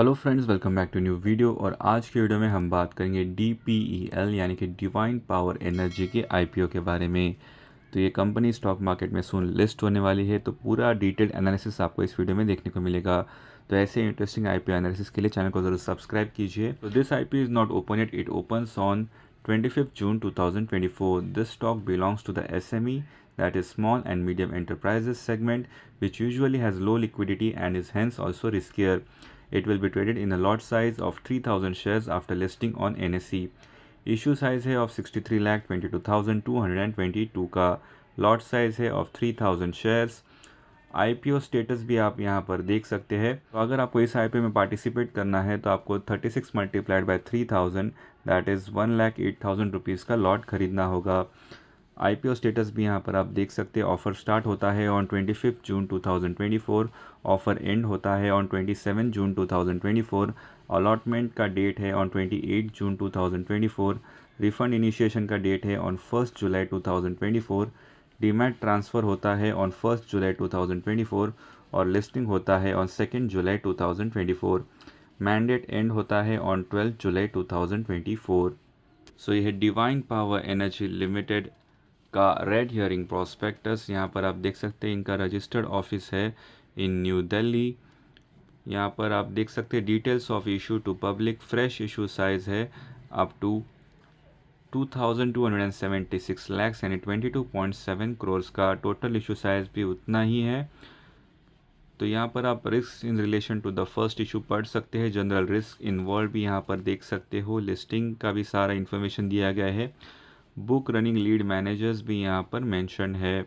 Hello friends welcome back to new video और आज की वीडियो में हम बात करेंगे डी पी ई एल यानी कि डिवाइन पावर एनर्जी के आईपीओ के बारे में तो ये कंपनी स्टॉक मार्केट में सुन लिस्ट होने वाली है तो पूरा डिटेल्ड एनालिसिस आपको इस वीडियो में देखने को मिलेगा तो ऐसे इंटरेस्टिंग आई पी एनालिसिस के लिए चैनल को जरूर सब्सक्राइब कीजिए तो this I P is not open it it open on twenty fifth June two thousand twenty four this stock belongs to the S M E that is small and medium enterprises segment which usually has low liquidity and is hence also riskier It will be traded in a lot size of 3000 shares after listing on NSE. Issue size है of sixty three lakh twenty two thousand two hundred twenty two का lot size है of three thousand shares IPO status भी आप यहां पर देख सकते हैं तो अगर आपको इस आईपीओ में पार्टिसिपेट करना है तो आपको 36 six multiplied by three thousand that is one lakh eight thousand rupees का लॉट खरीदना होगा आई स्टेटस भी यहाँ पर आप देख सकते हैं ऑफ़र स्टार्ट होता है on twenty fifth June 2024 offer end होता है on twenty seven June 2024 allotment का डेट है on twenty eight June 2024 refund initiation का डेट है on first July 2024 demat transfer होता है ऑन फर्स्ट जुलाई 2024 और लिस्टिंग होता है on second July two mandate end होता है on twelfth July two so so, यह डिवाइन पावर एनर्जी लिमिटेड का रेड हियरिंग प्रॉस्पेक्टस यहाँ पर आप देख सकते हैं इनका रजिस्टर्ड ऑफिस है इन न्यू दिल्ली यहाँ पर आप देख सकते हैं details of issue to public fresh issue size है अप टू 2276 लाख यानी 22.7 करोड़ का टोटल इशू साइज़ भी उतना ही है तो यहाँ पर आप risk in relation to the first issue पढ़ सकते हैं जनरल रिस्क इन्वॉल्व भी यहाँ पर देख सकते हो लिस्टिंग का भी सारा इन्फॉर्मेशन दिया गया है बुक रनिंग लीड मैनेजर्स भी यहाँ पर मैंशन है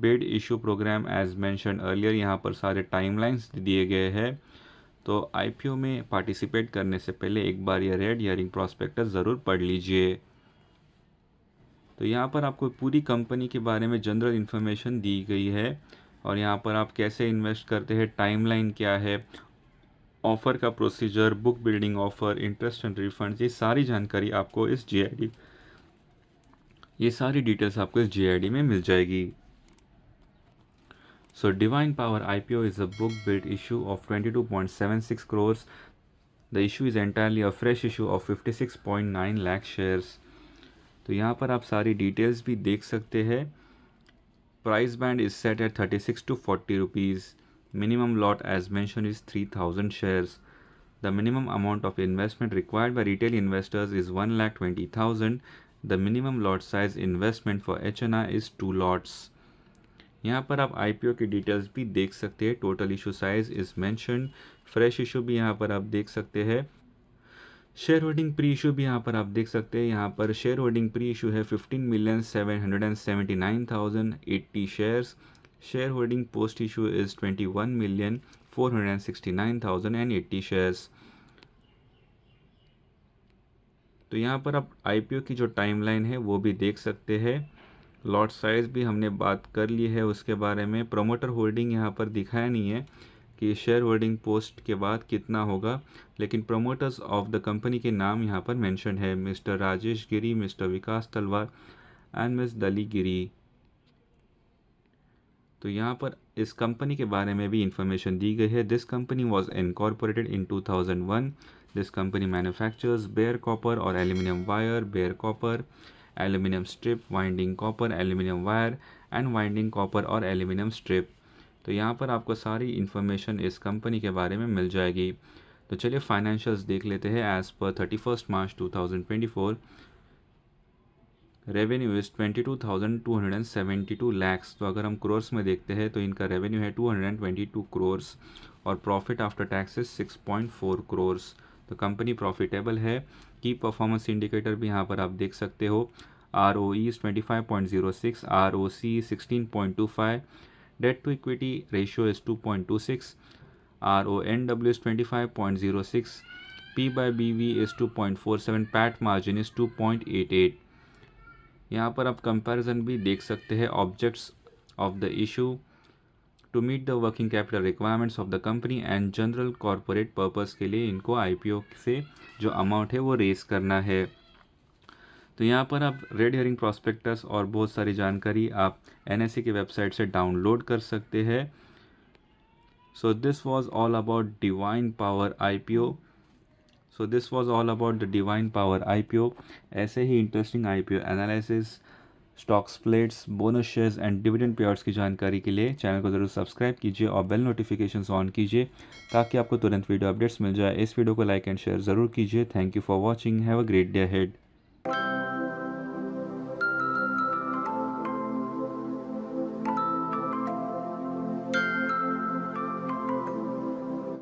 bed issue program as mention earlier यहाँ पर सारे टाइमलाइंस दिए गए हैं तो आईपीओ में पार्टिसिपेट करने से पहले एक बार यह रेड हयरिंग प्रॉस्पेक्टस ज़रूर पढ़ लीजिए तो यहाँ पर आपको पूरी कंपनी के बारे में जनरल इन्फॉर्मेशन दी गई है और यहाँ पर आप कैसे इन्वेस्ट करते हैं टाइमलाइन क्या है ऑफ़र का procedure book building offer interest and refund ये सारी जानकारी आपको इस जी ये सारी डिटेल्स आपको इस जी में मिल जाएगी so Divine Power I P O is a book build issue of twenty two point seven six crores the issue is entirely a fresh issue of fifty six point nine lakh shares तो यहाँ पर आप सारी डिटेल्स भी देख सकते हैं price band is set at thirty six to forty rupees minimum lot as mention is three thousand shares the amount of investment required by retail investors is one investors twenty thousand the minimum lot size investment for H N R is two lots यहाँ पर आप आई P ओ की details भी देख सकते हैं total issue size is mention fresh issue भी यहाँ पर आप देख सकते हैं शेयर होल्डिंग प्री इशू भी यहाँ पर आप देख सकते हैं यहाँ पर शेयर होल्डिंग प्री इशू है fifteen million seven hundred and seventy nine thousand eighty shares share holding post issue is twenty one million four hundred and sixty nine thousand and eighty shares तो यहाँ पर आप IPO की जो timeline है वो भी देख सकते हैं लॉट साइज़ भी हमने बात कर ली है उसके बारे में प्रोमोटर होल्डिंग यहाँ पर दिखाया नहीं है कि शेयर होल्डिंग पोस्ट के बाद कितना होगा लेकिन प्रोमोटर्स ऑफ द कंपनी के नाम यहाँ पर मेंशन है mister Rajesh Giri mister Vikas Talwar and miss दली गिरी तो यहाँ पर इस कंपनी के बारे में भी इंफॉर्मेशन दी गई है this company was incorporated in one This company manufactures bare copper or aluminum wire, bare copper, aluminum strip, winding copper, aluminum wire and winding copper or aluminum strip. तो यहाँ पर आपको सारी इन्फॉर्मेशन इस कंपनी के बारे में मिल जाएगी तो चलिए फाइनेंशियल्स देख लेते हैं as per thirty first March two thousand twenty four revenue is twenty two thousand two hundred and seventy two lakhs तो अगर हम क्रोर्स में देखते हैं तो इनका रेवेन्यू है two hundred and twenty two crores और profit after tax six point four crores तो कंपनी प्रॉफिटेबल है की परफॉर्मेंस इंडिकेटर भी यहाँ पर आप देख सकते हो R O E twenty five point zero six R O C sixteen point two five debt to equity ratio is two point two six R O N W is twenty five point zero six P by B V is two point four seven PAT margin is two point eight eight यहाँ पर आप comparison भी देख सकते हैं objects of the issue to meet the working capital requirements of the company and general corporate purpose के लिए इनको पी ओ से जो अमाउंट है वो रेस करना है तो यहाँ पर आप रेड हेयरिंग प्रॉस्पेक्टस और बहुत सारी जानकारी आप एन एस सी की वेबसाइट से डाउनलोड कर सकते हैं so this was all about Divine Power I P O so this was all about the Divine Power I P O ऐसे ही interesting I P O analysis stock splits bonus shares and dividend payers की जानकारी के लिए channel को ज़रूर subscribe कीजिए और बेल नोटिफिकेशन ऑन कीजिए ताकि आपको तुरंत वीडियो अपडेट्स मिल जाए इस वीडियो को लाइक एंड शेयर ज़रूर कीजिए thank you for watching have a great day head